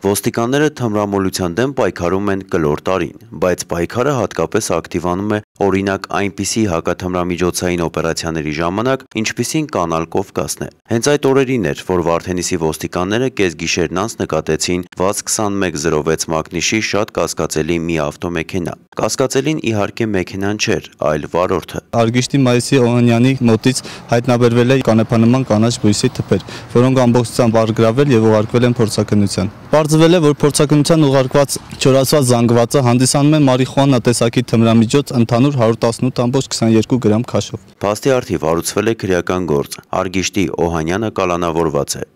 Ոստիկանները թմրամոլության դեմ պայքարում են կլոր տարին, բայց պայքարը հատկապես ակտիվանում է օրինակ այնպիսի հակաթմրամիջոցային օպերացիաների ժամանակ, ինչպիսին կանալ Կովկասն է։ Հենց այդ օրերին էր, որ Վարդենիսի ոստիկանները կես գիշերն անց նկատեցին VAZ 2106 մակնիշի շատ կասկածելի մի ավտոմեքենա։ Կասկածելին իհարկե մեքենան չէր, այլ վարորդը։ Արգիշտի Մայիսի Օհանյանի մոտից հայտնաբերվել է կանեփանման կանաչ բույսի թփեր, որոնք ամբողջությամբ առգրավել եւ ուղարկվել են փորձակնության։ Պարզ Պարզվել է, որ փորձակնության ուղարկված չորացված զանգվածը հանդիսանում է մարիխուանա տեսակի թմրամիջոց ընդհանուր 118.22 գրամ քաշով։ Փաստի արդի վարուցվել է քրեական գործ։ Արգիշտի Օհանյանը կալանավորված է։